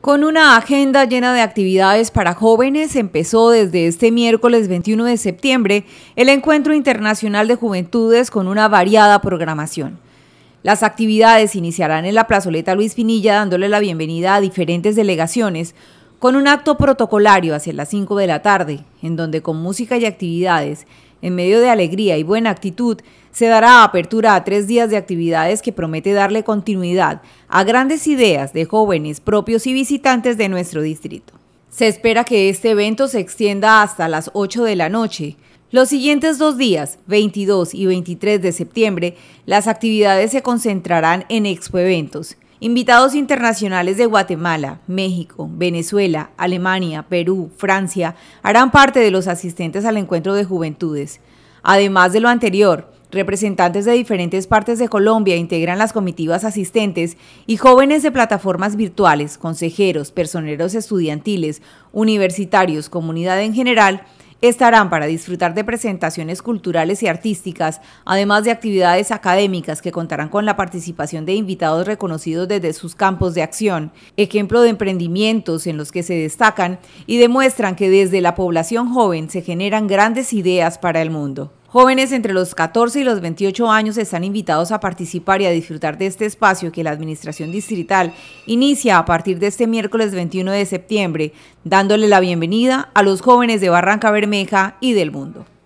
Con una agenda llena de actividades para jóvenes, empezó desde este miércoles 21 de septiembre el Encuentro Internacional de Juventudes con una variada programación. Las actividades iniciarán en la plazoleta Luis Pinilla dándole la bienvenida a diferentes delegaciones con un acto protocolario hacia las 5 de la tarde, en donde con música y actividades, en medio de alegría y buena actitud, se dará apertura a tres días de actividades que promete darle continuidad a grandes ideas de jóvenes propios y visitantes de nuestro distrito. Se espera que este evento se extienda hasta las 8 de la noche. Los siguientes dos días, 22 y 23 de septiembre, las actividades se concentrarán en expo-eventos. Invitados internacionales de Guatemala, México, Venezuela, Alemania, Perú, Francia harán parte de los asistentes al encuentro de juventudes. Además de lo anterior, Representantes de diferentes partes de Colombia integran las comitivas asistentes y jóvenes de plataformas virtuales, consejeros, personeros estudiantiles, universitarios, comunidad en general, estarán para disfrutar de presentaciones culturales y artísticas, además de actividades académicas que contarán con la participación de invitados reconocidos desde sus campos de acción, ejemplo de emprendimientos en los que se destacan y demuestran que desde la población joven se generan grandes ideas para el mundo. Jóvenes entre los 14 y los 28 años están invitados a participar y a disfrutar de este espacio que la Administración Distrital inicia a partir de este miércoles 21 de septiembre, dándole la bienvenida a los jóvenes de Barranca Bermeja y del mundo.